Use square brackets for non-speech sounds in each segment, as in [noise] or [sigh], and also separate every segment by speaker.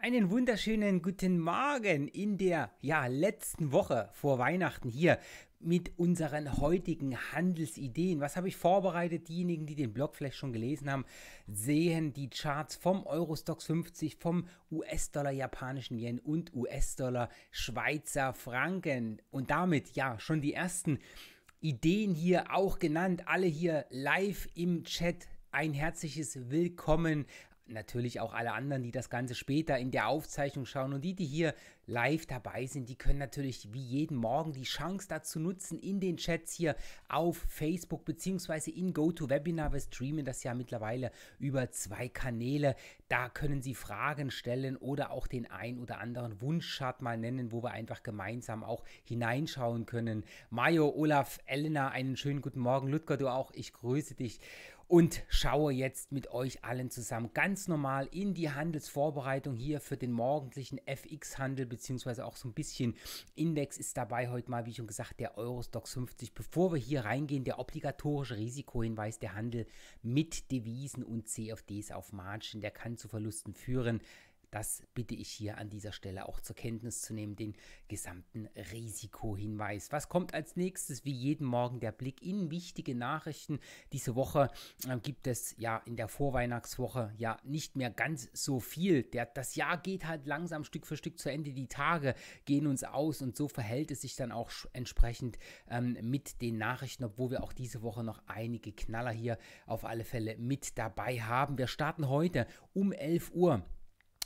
Speaker 1: Einen wunderschönen guten Morgen in der ja, letzten Woche vor Weihnachten hier mit unseren heutigen Handelsideen. Was habe ich vorbereitet? Diejenigen, die den Blog vielleicht schon gelesen haben, sehen die Charts vom Eurostox 50, vom US-Dollar, japanischen Yen und US-Dollar, Schweizer Franken und damit ja schon die ersten Ideen hier auch genannt, alle hier live im Chat ein herzliches Willkommen natürlich auch alle anderen, die das Ganze später in der Aufzeichnung schauen und die, die hier live dabei sind, die können natürlich wie jeden Morgen die Chance dazu nutzen, in den Chats hier auf Facebook bzw. in GoToWebinar. Wir streamen das ja mittlerweile über zwei Kanäle. Da können Sie Fragen stellen oder auch den ein oder anderen Wunschchart mal nennen, wo wir einfach gemeinsam auch hineinschauen können. Mario, Olaf, Elena, einen schönen guten Morgen. Ludger, du auch. Ich grüße dich und schaue jetzt mit euch allen zusammen ganz normal in die Handelsvorbereitung hier für den morgendlichen FX-Handel, beziehungsweise auch so ein bisschen Index ist dabei heute mal, wie schon gesagt, der Eurostox 50. Bevor wir hier reingehen, der obligatorische Risikohinweis, der Handel mit Devisen und CFDs auf Margin, der kann zu Verlusten führen. Das bitte ich hier an dieser Stelle auch zur Kenntnis zu nehmen, den gesamten Risikohinweis. Was kommt als nächstes? Wie jeden Morgen der Blick in wichtige Nachrichten. Diese Woche äh, gibt es ja in der Vorweihnachtswoche ja nicht mehr ganz so viel. Der, das Jahr geht halt langsam Stück für Stück zu Ende. Die Tage gehen uns aus und so verhält es sich dann auch entsprechend ähm, mit den Nachrichten, obwohl wir auch diese Woche noch einige Knaller hier auf alle Fälle mit dabei haben. Wir starten heute um 11 Uhr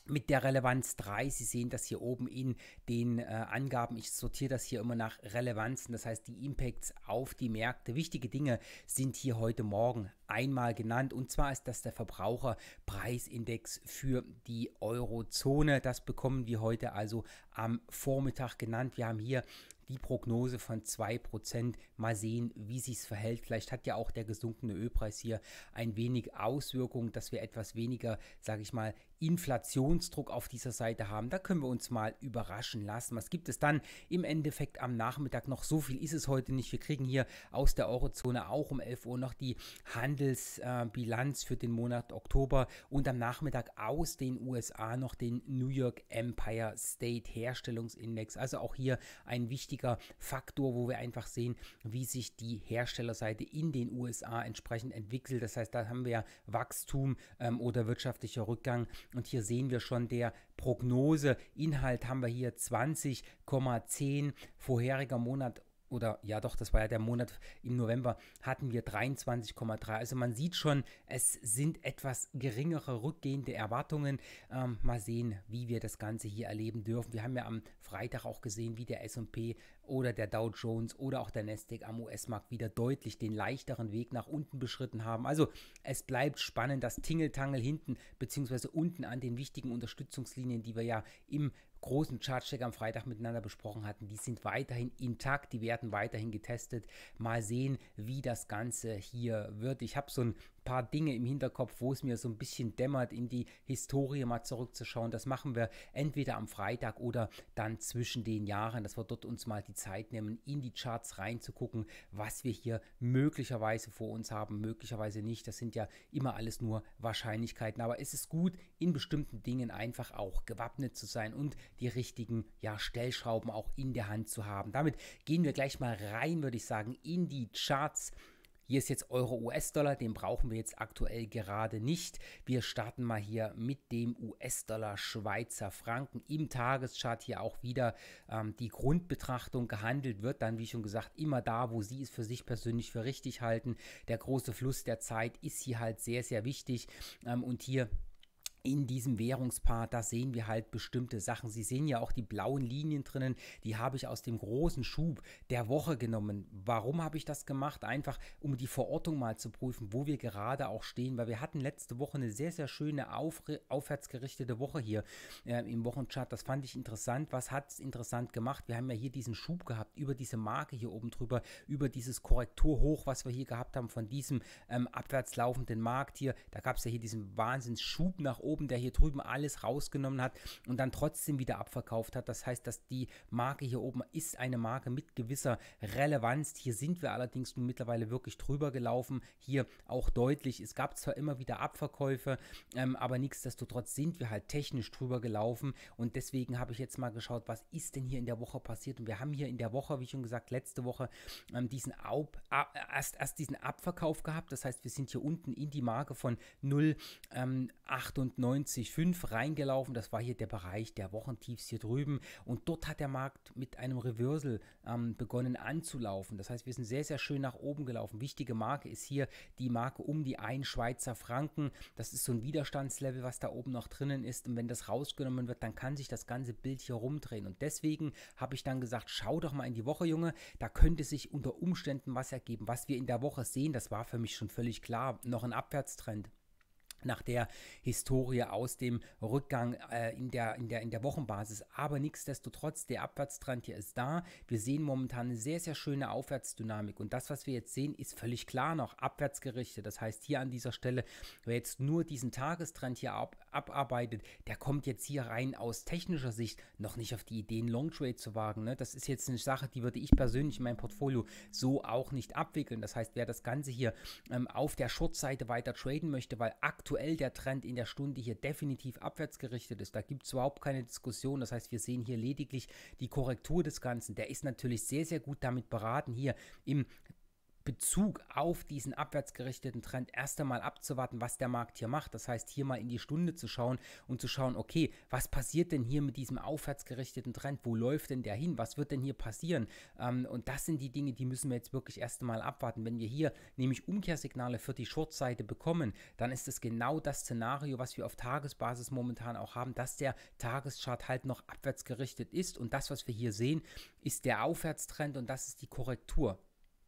Speaker 1: mit der Relevanz 3. Sie sehen das hier oben in den äh, Angaben. Ich sortiere das hier immer nach Relevanzen, das heißt die Impacts auf die Märkte. Wichtige Dinge sind hier heute Morgen einmal genannt und zwar ist das der Verbraucherpreisindex für die Eurozone. Das bekommen wir heute also am Vormittag genannt. Wir haben hier die Prognose von 2%. Mal sehen, wie sich's verhält. Vielleicht hat ja auch der gesunkene Ölpreis hier ein wenig Auswirkungen, dass wir etwas weniger, sage ich mal, Inflationsdruck auf dieser Seite haben. Da können wir uns mal überraschen lassen. Was gibt es dann im Endeffekt am Nachmittag noch? So viel ist es heute nicht. Wir kriegen hier aus der Eurozone auch um 11 Uhr noch die Handelsbilanz äh, für den Monat Oktober und am Nachmittag aus den USA noch den New York Empire State Herstellungsindex. Also auch hier ein wichtiger Faktor, wo wir einfach sehen, wie sich die Herstellerseite in den USA entsprechend entwickelt. Das heißt, da haben wir ja Wachstum ähm, oder wirtschaftlicher Rückgang und hier sehen wir schon der Prognose. Inhalt haben wir hier 20,10 vorheriger Monat oder ja doch, das war ja der Monat im November, hatten wir 23,3. Also man sieht schon, es sind etwas geringere rückgehende Erwartungen. Ähm, mal sehen, wie wir das Ganze hier erleben dürfen. Wir haben ja am Freitag auch gesehen, wie der SP oder der Dow Jones oder auch der Nasdaq am US-Markt wieder deutlich den leichteren Weg nach unten beschritten haben. Also es bleibt spannend, das Tingeltangel hinten beziehungsweise unten an den wichtigen Unterstützungslinien, die wir ja im großen Chartcheck am Freitag miteinander besprochen hatten, die sind weiterhin intakt, die werden weiterhin getestet. Mal sehen, wie das Ganze hier wird. Ich habe so ein paar Dinge im Hinterkopf, wo es mir so ein bisschen dämmert, in die Historie mal zurückzuschauen. Das machen wir entweder am Freitag oder dann zwischen den Jahren, dass wir dort uns mal die Zeit nehmen, in die Charts reinzugucken, was wir hier möglicherweise vor uns haben, möglicherweise nicht. Das sind ja immer alles nur Wahrscheinlichkeiten. Aber es ist gut, in bestimmten Dingen einfach auch gewappnet zu sein und die richtigen ja, Stellschrauben auch in der Hand zu haben. Damit gehen wir gleich mal rein, würde ich sagen, in die Charts hier ist jetzt Euro US-Dollar, den brauchen wir jetzt aktuell gerade nicht. Wir starten mal hier mit dem US-Dollar Schweizer Franken im Tageschart hier auch wieder ähm, die Grundbetrachtung gehandelt wird. Dann, wie schon gesagt, immer da, wo sie es für sich persönlich für richtig halten. Der große Fluss der Zeit ist hier halt sehr, sehr wichtig ähm, und hier in diesem Währungspaar, da sehen wir halt bestimmte Sachen. Sie sehen ja auch die blauen Linien drinnen, die habe ich aus dem großen Schub der Woche genommen. Warum habe ich das gemacht? Einfach, um die Verortung mal zu prüfen, wo wir gerade auch stehen, weil wir hatten letzte Woche eine sehr, sehr schöne auf, aufwärtsgerichtete Woche hier äh, im Wochenchart. Das fand ich interessant. Was hat es interessant gemacht? Wir haben ja hier diesen Schub gehabt über diese Marke hier oben drüber, über dieses Korrekturhoch, was wir hier gehabt haben von diesem ähm, abwärts laufenden Markt hier. Da gab es ja hier diesen Wahnsinnsschub nach oben oben, der hier drüben alles rausgenommen hat und dann trotzdem wieder abverkauft hat. Das heißt, dass die Marke hier oben ist eine Marke mit gewisser Relevanz. Hier sind wir allerdings nun mittlerweile wirklich drüber gelaufen. Hier auch deutlich. Es gab zwar immer wieder Abverkäufe, ähm, aber nichtsdestotrotz sind wir halt technisch drüber gelaufen und deswegen habe ich jetzt mal geschaut, was ist denn hier in der Woche passiert. Und wir haben hier in der Woche, wie schon gesagt, letzte Woche ähm, diesen Ab erst, erst diesen Abverkauf gehabt. Das heißt, wir sind hier unten in die Marke von 0,98 95,5 reingelaufen. Das war hier der Bereich der Wochentiefs hier drüben. Und dort hat der Markt mit einem Reversal ähm, begonnen anzulaufen. Das heißt, wir sind sehr, sehr schön nach oben gelaufen. Wichtige Marke ist hier die Marke um die 1 Schweizer Franken. Das ist so ein Widerstandslevel, was da oben noch drinnen ist. Und wenn das rausgenommen wird, dann kann sich das ganze Bild hier rumdrehen. Und deswegen habe ich dann gesagt, schau doch mal in die Woche, Junge. Da könnte sich unter Umständen was ergeben. Was wir in der Woche sehen, das war für mich schon völlig klar. Noch ein Abwärtstrend nach der Historie aus dem Rückgang äh, in, der, in, der, in der Wochenbasis. Aber nichtsdestotrotz, der Abwärtstrend hier ist da. Wir sehen momentan eine sehr, sehr schöne Aufwärtsdynamik. Und das, was wir jetzt sehen, ist völlig klar noch abwärtsgerichtet. Das heißt, hier an dieser Stelle, wer jetzt nur diesen Tagestrend hier ab, abarbeitet, der kommt jetzt hier rein aus technischer Sicht noch nicht auf die Idee, einen Long Trade zu wagen. Ne? Das ist jetzt eine Sache, die würde ich persönlich in meinem Portfolio so auch nicht abwickeln. Das heißt, wer das Ganze hier ähm, auf der Short-Seite weiter traden möchte, weil aktuell aktuell der Trend in der Stunde hier definitiv abwärts gerichtet ist. Da gibt es überhaupt keine Diskussion. Das heißt, wir sehen hier lediglich die Korrektur des Ganzen. Der ist natürlich sehr, sehr gut damit beraten, hier im Bezug auf diesen abwärtsgerichteten Trend erst einmal abzuwarten, was der Markt hier macht. Das heißt, hier mal in die Stunde zu schauen und zu schauen, okay, was passiert denn hier mit diesem aufwärtsgerichteten Trend? Wo läuft denn der hin? Was wird denn hier passieren? Ähm, und das sind die Dinge, die müssen wir jetzt wirklich erst einmal abwarten. Wenn wir hier nämlich Umkehrsignale für die Shortseite bekommen, dann ist es genau das Szenario, was wir auf Tagesbasis momentan auch haben, dass der Tageschart halt noch abwärtsgerichtet ist. Und das, was wir hier sehen, ist der Aufwärtstrend und das ist die Korrektur.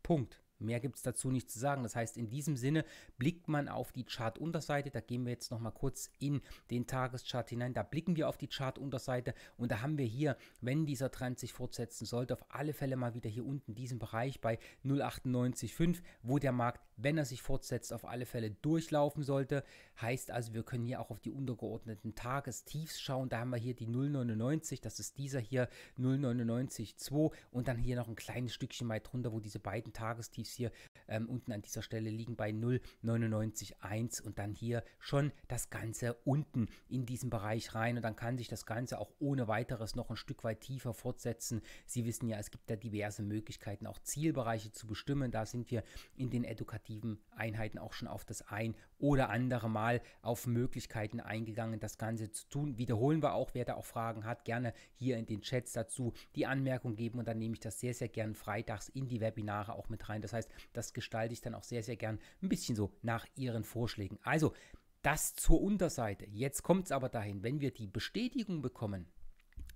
Speaker 1: Punkt. Mehr gibt es dazu nicht zu sagen. Das heißt, in diesem Sinne blickt man auf die Chart-Unterseite. Da gehen wir jetzt nochmal kurz in den Tageschart hinein. Da blicken wir auf die Chart-Unterseite und da haben wir hier, wenn dieser Trend sich fortsetzen sollte, auf alle Fälle mal wieder hier unten diesen Bereich bei 0,98,5, wo der Markt wenn er sich fortsetzt, auf alle Fälle durchlaufen sollte. Heißt also, wir können hier auch auf die untergeordneten Tagestiefs schauen. Da haben wir hier die 0,99, das ist dieser hier 0,99,2 und dann hier noch ein kleines Stückchen weit drunter, wo diese beiden Tagestiefs hier ähm, unten an dieser Stelle liegen bei 0,99,1 und dann hier schon das Ganze unten in diesen Bereich rein und dann kann sich das Ganze auch ohne weiteres noch ein Stück weit tiefer fortsetzen. Sie wissen ja, es gibt da diverse Möglichkeiten, auch Zielbereiche zu bestimmen. Da sind wir in den edukativen Einheiten auch schon auf das ein oder andere Mal auf Möglichkeiten eingegangen, das Ganze zu tun. Wiederholen wir auch, wer da auch Fragen hat, gerne hier in den Chats dazu die Anmerkung geben und dann nehme ich das sehr, sehr gern freitags in die Webinare auch mit rein. Das heißt, das gestalte ich dann auch sehr, sehr gern ein bisschen so nach Ihren Vorschlägen. Also, das zur Unterseite. Jetzt kommt es aber dahin, wenn wir die Bestätigung bekommen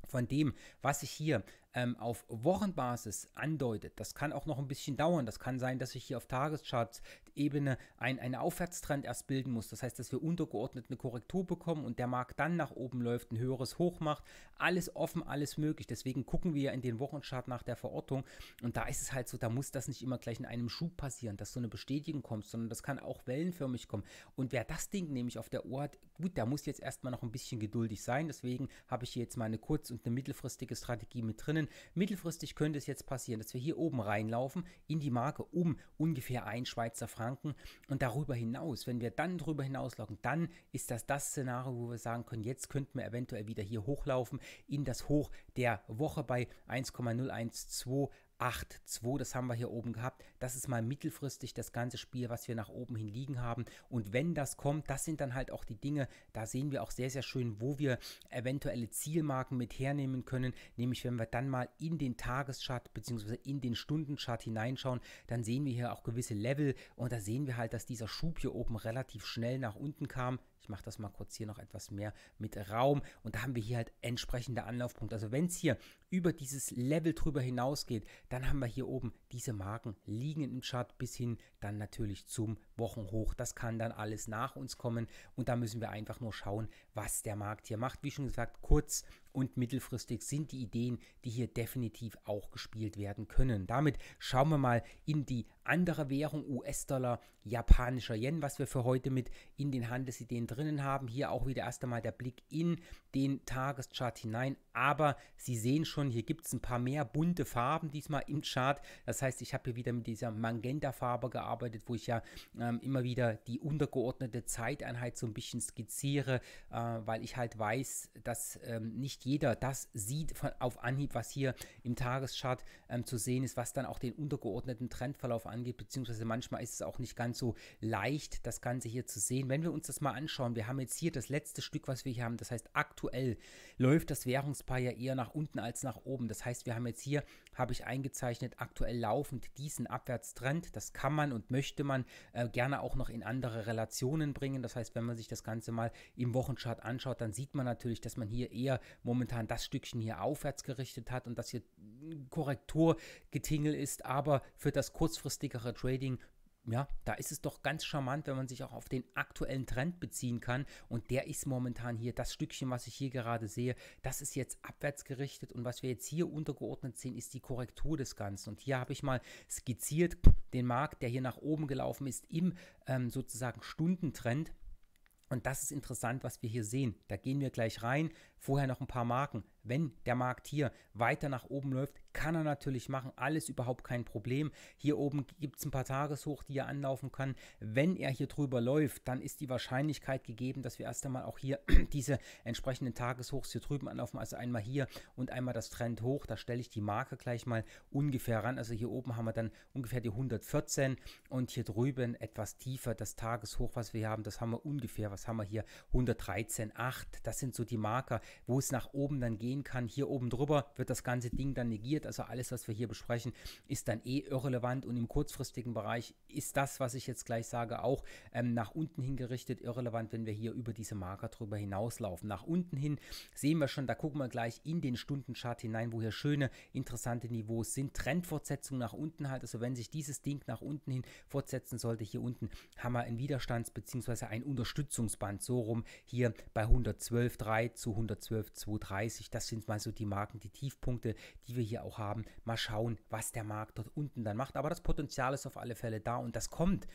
Speaker 1: von dem, was ich hier ähm, auf Wochenbasis andeutet, das kann auch noch ein bisschen dauern. Das kann sein, dass sich hier auf Tagescharts-Ebene ein, ein Aufwärtstrend erst bilden muss. Das heißt, dass wir untergeordnet eine Korrektur bekommen und der Markt dann nach oben läuft, ein höheres Hoch macht. Alles offen, alles möglich. Deswegen gucken wir ja in den Wochenchart nach der Verortung. Und da ist es halt so, da muss das nicht immer gleich in einem Schub passieren, dass so eine Bestätigung kommt, sondern das kann auch wellenförmig kommen. Und wer das Ding nämlich auf der Uhr hat, gut, der muss jetzt erstmal noch ein bisschen geduldig sein. Deswegen habe ich hier jetzt mal eine kurz- und eine mittelfristige Strategie mit drinnen. Mittelfristig könnte es jetzt passieren, dass wir hier oben reinlaufen in die Marke um ungefähr 1 Schweizer Franken und darüber hinaus, wenn wir dann darüber hinauslaufen, dann ist das das Szenario, wo wir sagen können, jetzt könnten wir eventuell wieder hier hochlaufen in das Hoch der Woche bei 1,012 8-2, das haben wir hier oben gehabt. Das ist mal mittelfristig das ganze Spiel, was wir nach oben hin liegen haben. Und wenn das kommt, das sind dann halt auch die Dinge, da sehen wir auch sehr, sehr schön, wo wir eventuelle Zielmarken mit hernehmen können. Nämlich, wenn wir dann mal in den Tageschart bzw. in den Stundenchart hineinschauen, dann sehen wir hier auch gewisse Level und da sehen wir halt, dass dieser Schub hier oben relativ schnell nach unten kam. Ich mache das mal kurz hier noch etwas mehr mit Raum. Und da haben wir hier halt entsprechende Anlaufpunkte. Also wenn es hier über dieses Level drüber hinausgeht, dann haben wir hier oben diese Marken liegen im Chart bis hin dann natürlich zum Wochenhoch. Das kann dann alles nach uns kommen. Und da müssen wir einfach nur schauen, was der Markt hier macht. Wie schon gesagt, kurz und mittelfristig sind die Ideen, die hier definitiv auch gespielt werden können. Damit schauen wir mal in die andere Währung US-Dollar, japanischer Yen, was wir für heute mit in den Handelsideen drinnen haben. Hier auch wieder erst einmal der Blick in den Tageschart hinein. Aber Sie sehen schon, hier gibt es ein paar mehr bunte Farben diesmal im Chart. Das heißt, ich habe hier wieder mit dieser Magenta-Farbe gearbeitet, wo ich ja ähm, immer wieder die untergeordnete Zeiteinheit so ein bisschen skizziere, äh, weil ich halt weiß, dass ähm, nicht jeder das sieht von, auf Anhieb, was hier im Tageschart ähm, zu sehen ist, was dann auch den untergeordneten Trendverlauf angeht, beziehungsweise manchmal ist es auch nicht ganz so leicht, das Ganze hier zu sehen. Wenn wir uns das mal anschauen, wir haben jetzt hier das letzte Stück, was wir hier haben, das heißt aktuell aktuell läuft das Währungspaar ja eher nach unten als nach oben. Das heißt, wir haben jetzt hier, habe ich eingezeichnet, aktuell laufend diesen Abwärtstrend. Das kann man und möchte man äh, gerne auch noch in andere Relationen bringen. Das heißt, wenn man sich das Ganze mal im Wochenchart anschaut, dann sieht man natürlich, dass man hier eher momentan das Stückchen hier aufwärts gerichtet hat und dass hier Korrekturgetingel ist. Aber für das kurzfristigere Trading ja, da ist es doch ganz charmant, wenn man sich auch auf den aktuellen Trend beziehen kann. Und der ist momentan hier, das Stückchen, was ich hier gerade sehe, das ist jetzt abwärts gerichtet. Und was wir jetzt hier untergeordnet sehen, ist die Korrektur des Ganzen. Und hier habe ich mal skizziert den Markt, der hier nach oben gelaufen ist, im ähm, sozusagen Stundentrend. Und das ist interessant, was wir hier sehen. Da gehen wir gleich rein vorher noch ein paar Marken. Wenn der Markt hier weiter nach oben läuft, kann er natürlich machen. Alles überhaupt kein Problem. Hier oben gibt es ein paar Tageshoch, die er anlaufen kann. Wenn er hier drüber läuft, dann ist die Wahrscheinlichkeit gegeben, dass wir erst einmal auch hier [clears throat] diese entsprechenden Tageshochs hier drüben anlaufen. Also einmal hier und einmal das Trend hoch. Da stelle ich die Marke gleich mal ungefähr ran. Also hier oben haben wir dann ungefähr die 114 und hier drüben etwas tiefer das Tageshoch, was wir hier haben. Das haben wir ungefähr, was haben wir hier? 113,8. Das sind so die Marker, wo es nach oben dann gehen kann. Hier oben drüber wird das ganze Ding dann negiert. Also alles, was wir hier besprechen, ist dann eh irrelevant und im kurzfristigen Bereich ist das, was ich jetzt gleich sage, auch ähm, nach unten hingerichtet irrelevant, wenn wir hier über diese Marker drüber hinauslaufen. Nach unten hin sehen wir schon, da gucken wir gleich in den Stundenchart hinein, wo hier schöne, interessante Niveaus sind. Trendfortsetzung nach unten halt, also wenn sich dieses Ding nach unten hin fortsetzen sollte, hier unten haben wir einen Widerstands- bzw. ein Unterstützungsband so rum hier bei 112,3 zu 112. 212, 230. Das sind mal so die Marken, die Tiefpunkte, die wir hier auch haben. Mal schauen, was der Markt dort unten dann macht. Aber das Potenzial ist auf alle Fälle da und das kommt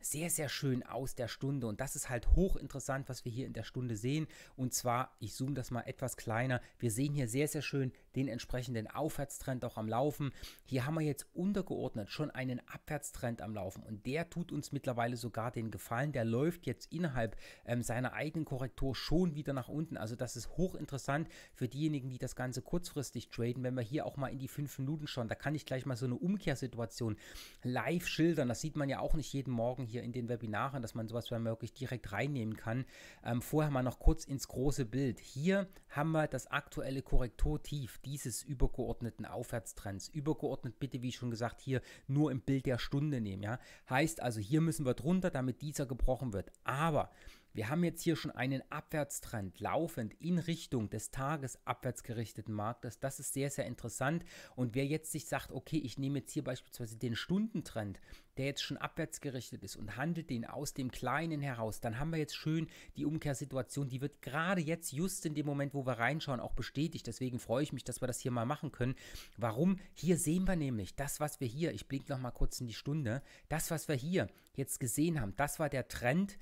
Speaker 1: sehr, sehr schön aus der Stunde. Und das ist halt hochinteressant, was wir hier in der Stunde sehen. Und zwar, ich zoome das mal etwas kleiner. Wir sehen hier sehr, sehr schön den entsprechenden Aufwärtstrend auch am Laufen. Hier haben wir jetzt untergeordnet schon einen Abwärtstrend am Laufen und der tut uns mittlerweile sogar den Gefallen. Der läuft jetzt innerhalb ähm, seiner eigenen Korrektur schon wieder nach unten. Also das ist hochinteressant für diejenigen, die das Ganze kurzfristig traden. Wenn wir hier auch mal in die 5 Minuten schauen, da kann ich gleich mal so eine Umkehrsituation live schildern. Das sieht man ja auch nicht jeden Morgen hier in den Webinaren, dass man sowas möglich direkt reinnehmen kann. Ähm, vorher mal noch kurz ins große Bild. Hier haben wir das aktuelle Korrekturtief dieses übergeordneten Aufwärtstrends. Übergeordnet bitte, wie schon gesagt, hier nur im Bild der Stunde nehmen. Ja? Heißt also, hier müssen wir drunter, damit dieser gebrochen wird. Aber wir haben jetzt hier schon einen Abwärtstrend laufend in Richtung des Tages abwärts gerichteten Marktes. Das ist sehr, sehr interessant. Und wer jetzt sich sagt, okay, ich nehme jetzt hier beispielsweise den Stundentrend, der jetzt schon abwärts gerichtet ist und handelt den aus dem Kleinen heraus, dann haben wir jetzt schön die Umkehrsituation. Die wird gerade jetzt, just in dem Moment, wo wir reinschauen, auch bestätigt. Deswegen freue ich mich, dass wir das hier mal machen können. Warum? Hier sehen wir nämlich das, was wir hier, ich blinke nochmal kurz in die Stunde, das, was wir hier jetzt gesehen haben, das war der Trend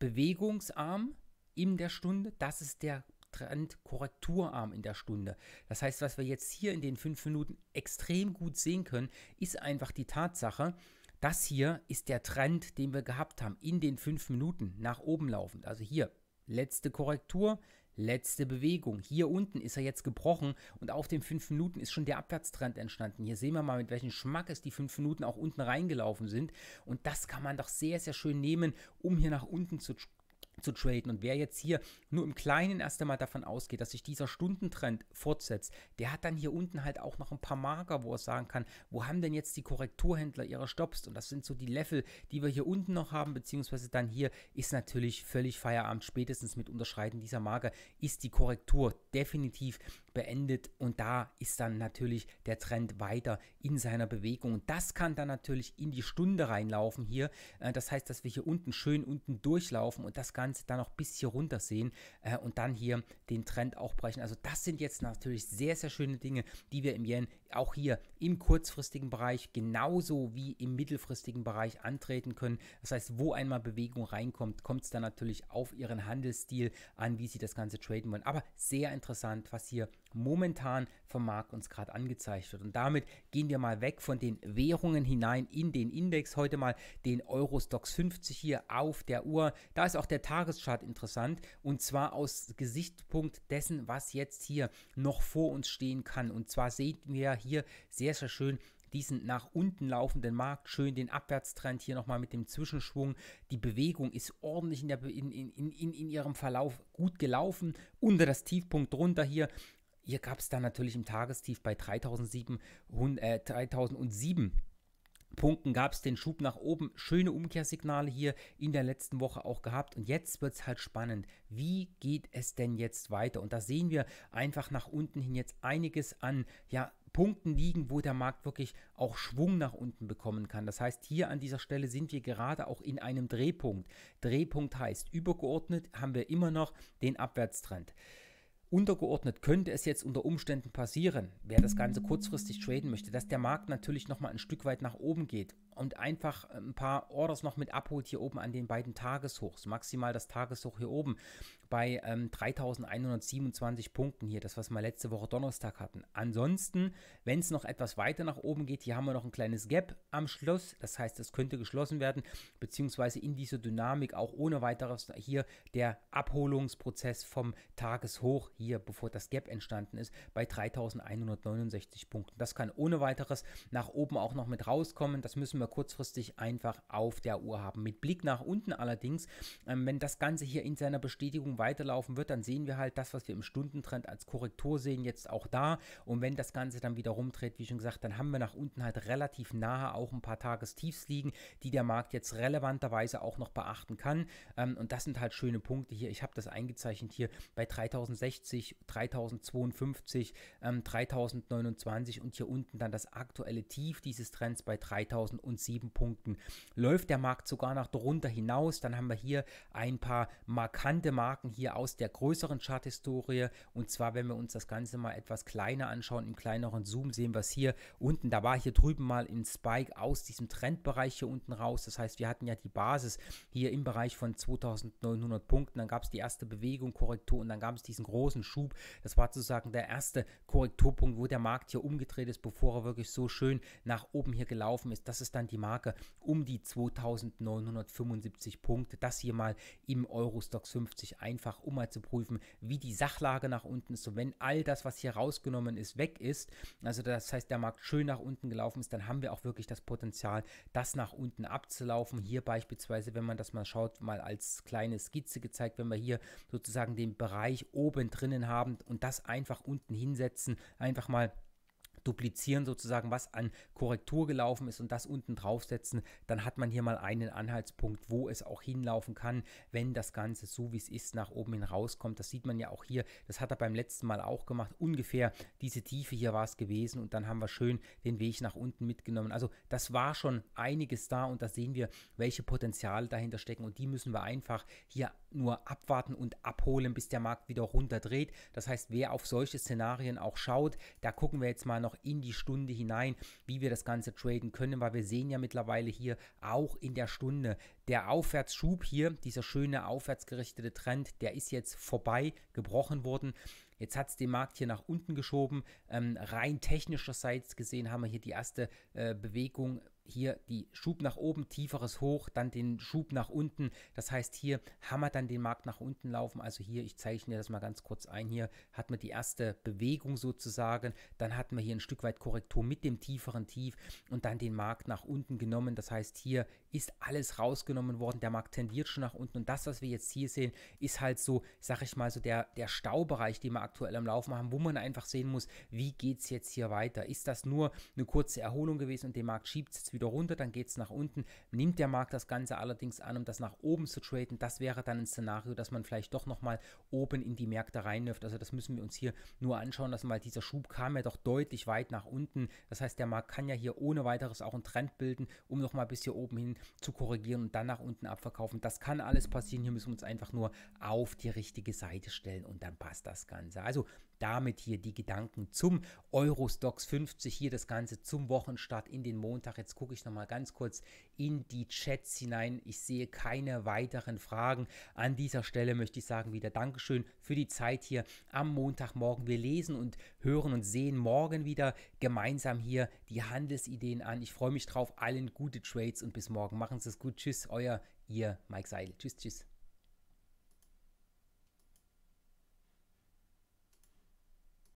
Speaker 1: Bewegungsarm in der Stunde, das ist der Trendkorrekturarm in der Stunde. Das heißt, was wir jetzt hier in den fünf Minuten extrem gut sehen können, ist einfach die Tatsache, das hier ist der Trend, den wir gehabt haben in den fünf Minuten nach oben laufend. Also hier letzte Korrektur, Letzte Bewegung. Hier unten ist er jetzt gebrochen und auf den 5 Minuten ist schon der Abwärtstrend entstanden. Hier sehen wir mal, mit welchem Schmack es die 5 Minuten auch unten reingelaufen sind. Und das kann man doch sehr, sehr schön nehmen, um hier nach unten zu zu traden. Und wer jetzt hier nur im Kleinen erst einmal davon ausgeht, dass sich dieser Stundentrend fortsetzt, der hat dann hier unten halt auch noch ein paar Marker, wo er sagen kann, wo haben denn jetzt die Korrekturhändler ihre Stops? Und das sind so die Level, die wir hier unten noch haben, beziehungsweise dann hier ist natürlich völlig Feierabend. Spätestens mit Unterschreiten dieser Marke ist die Korrektur definitiv beendet und da ist dann natürlich der Trend weiter in seiner Bewegung und das kann dann natürlich in die Stunde reinlaufen hier. Äh, das heißt, dass wir hier unten schön unten durchlaufen und das Ganze dann noch bis hier runter sehen äh, und dann hier den Trend auch brechen. Also das sind jetzt natürlich sehr, sehr schöne Dinge, die wir im Yen auch hier im kurzfristigen Bereich genauso wie im mittelfristigen Bereich antreten können. Das heißt, wo einmal Bewegung reinkommt, kommt es dann natürlich auf ihren Handelsstil an, wie sie das Ganze traden wollen. Aber sehr interessant, was hier momentan vom Markt uns gerade angezeigt wird. Und damit gehen wir mal weg von den Währungen hinein in den Index. Heute mal den Eurostox 50 hier auf der Uhr. Da ist auch der Tageschart interessant und zwar aus Gesichtspunkt dessen, was jetzt hier noch vor uns stehen kann. Und zwar sehen wir hier sehr, sehr schön diesen nach unten laufenden Markt, schön den Abwärtstrend hier nochmal mit dem Zwischenschwung. Die Bewegung ist ordentlich in, der, in, in, in, in ihrem Verlauf gut gelaufen, unter das Tiefpunkt drunter hier hier gab es dann natürlich im Tagestief bei 3700, äh, 3007 Punkten gab es den Schub nach oben. Schöne Umkehrsignale hier in der letzten Woche auch gehabt. Und jetzt wird es halt spannend. Wie geht es denn jetzt weiter? Und da sehen wir einfach nach unten hin jetzt einiges an, ja, Punkten liegen, wo der Markt wirklich auch Schwung nach unten bekommen kann. Das heißt, hier an dieser Stelle sind wir gerade auch in einem Drehpunkt. Drehpunkt heißt, übergeordnet haben wir immer noch den Abwärtstrend. Untergeordnet könnte es jetzt unter Umständen passieren, wer das Ganze kurzfristig traden möchte, dass der Markt natürlich nochmal ein Stück weit nach oben geht und einfach äh, ein paar Orders noch mit abholt hier oben an den beiden Tageshochs. Maximal das Tageshoch hier oben bei ähm, 3127 Punkten hier, das was wir letzte Woche Donnerstag hatten. Ansonsten, wenn es noch etwas weiter nach oben geht, hier haben wir noch ein kleines Gap am Schluss. Das heißt, es könnte geschlossen werden, beziehungsweise in dieser Dynamik auch ohne weiteres hier der Abholungsprozess vom Tageshoch hier, bevor das Gap entstanden ist, bei 3169 Punkten. Das kann ohne weiteres nach oben auch noch mit rauskommen. Das müssen wir kurzfristig einfach auf der Uhr haben. Mit Blick nach unten allerdings, ähm, wenn das Ganze hier in seiner Bestätigung weiterlaufen wird, dann sehen wir halt das, was wir im Stundentrend als Korrektur sehen, jetzt auch da. Und wenn das Ganze dann wieder rumdreht, wie schon gesagt, dann haben wir nach unten halt relativ nahe auch ein paar Tagestiefs liegen, die der Markt jetzt relevanterweise auch noch beachten kann. Ähm, und das sind halt schöne Punkte hier. Ich habe das eingezeichnet hier bei 3060, 3052, ähm, 3029 und hier unten dann das aktuelle Tief dieses Trends bei 3000 und und 7 Punkten. Läuft der Markt sogar noch darunter hinaus, dann haben wir hier ein paar markante Marken hier aus der größeren Charthistorie. Und zwar, wenn wir uns das Ganze mal etwas kleiner anschauen, im kleineren Zoom sehen wir es hier unten. Da war hier drüben mal ein Spike aus diesem Trendbereich hier unten raus. Das heißt, wir hatten ja die Basis hier im Bereich von 2900 Punkten. Dann gab es die erste Bewegung, Korrektur und dann gab es diesen großen Schub. Das war sozusagen der erste Korrekturpunkt, wo der Markt hier umgedreht ist, bevor er wirklich so schön nach oben hier gelaufen ist. Das ist dann Widerstand die Marke um die 2975 Punkte. Das hier mal im Eurostox 50 einfach, um mal zu prüfen, wie die Sachlage nach unten ist. Und wenn all das, was hier rausgenommen ist, weg ist, also das heißt, der Markt schön nach unten gelaufen ist, dann haben wir auch wirklich das Potenzial, das nach unten abzulaufen. Hier beispielsweise, wenn man das mal schaut, mal als kleine Skizze gezeigt, wenn wir hier sozusagen den Bereich oben drinnen haben und das einfach unten hinsetzen, einfach mal duplizieren sozusagen, was an Korrektur gelaufen ist und das unten draufsetzen, dann hat man hier mal einen Anhaltspunkt, wo es auch hinlaufen kann, wenn das Ganze so wie es ist nach oben hin rauskommt. Das sieht man ja auch hier, das hat er beim letzten Mal auch gemacht, ungefähr diese Tiefe hier war es gewesen und dann haben wir schön den Weg nach unten mitgenommen. Also das war schon einiges da und da sehen wir, welche Potenziale dahinter stecken und die müssen wir einfach hier nur abwarten und abholen, bis der Markt wieder runterdreht. Das heißt, wer auf solche Szenarien auch schaut, da gucken wir jetzt mal noch in die Stunde hinein, wie wir das Ganze traden können, weil wir sehen ja mittlerweile hier auch in der Stunde, der Aufwärtsschub hier, dieser schöne aufwärtsgerichtete Trend, der ist jetzt vorbei, gebrochen worden. Jetzt hat es den Markt hier nach unten geschoben. Ähm, rein technischerseits gesehen haben wir hier die erste äh, Bewegung hier die Schub nach oben, tieferes Hoch, dann den Schub nach unten. Das heißt, hier haben wir dann den Markt nach unten laufen. Also hier, ich zeichne das mal ganz kurz ein, hier hat man die erste Bewegung sozusagen, dann hatten wir hier ein Stück weit Korrektur mit dem tieferen Tief und dann den Markt nach unten genommen. Das heißt, hier ist alles rausgenommen worden. Der Markt tendiert schon nach unten. Und das, was wir jetzt hier sehen, ist halt so, sag ich mal, so der, der Staubereich, den wir aktuell am Laufen haben, wo man einfach sehen muss, wie geht es jetzt hier weiter? Ist das nur eine kurze Erholung gewesen und der Markt schiebt es jetzt wieder runter, dann geht es nach unten. Nimmt der Markt das Ganze allerdings an, um das nach oben zu traden, das wäre dann ein Szenario, dass man vielleicht doch nochmal oben in die Märkte reinwirft. Also das müssen wir uns hier nur anschauen, dass mal dieser Schub kam ja doch deutlich weit nach unten. Das heißt, der Markt kann ja hier ohne weiteres auch einen Trend bilden, um nochmal bis hier oben hin zu korrigieren und dann nach unten abverkaufen. Das kann alles passieren. Hier müssen wir uns einfach nur auf die richtige Seite stellen und dann passt das Ganze. Also damit hier die Gedanken zum Eurostox 50, hier das Ganze zum Wochenstart in den Montag. Jetzt gucke ich nochmal ganz kurz in die Chats hinein. Ich sehe keine weiteren Fragen. An dieser Stelle möchte ich sagen wieder Dankeschön für die Zeit hier am Montagmorgen. Wir lesen und hören und sehen morgen wieder gemeinsam hier die Handelsideen an. Ich freue mich drauf. Allen gute Trades und bis morgen. Machen Sie es gut. Tschüss, euer Ihr Mike Seidel. Tschüss, tschüss.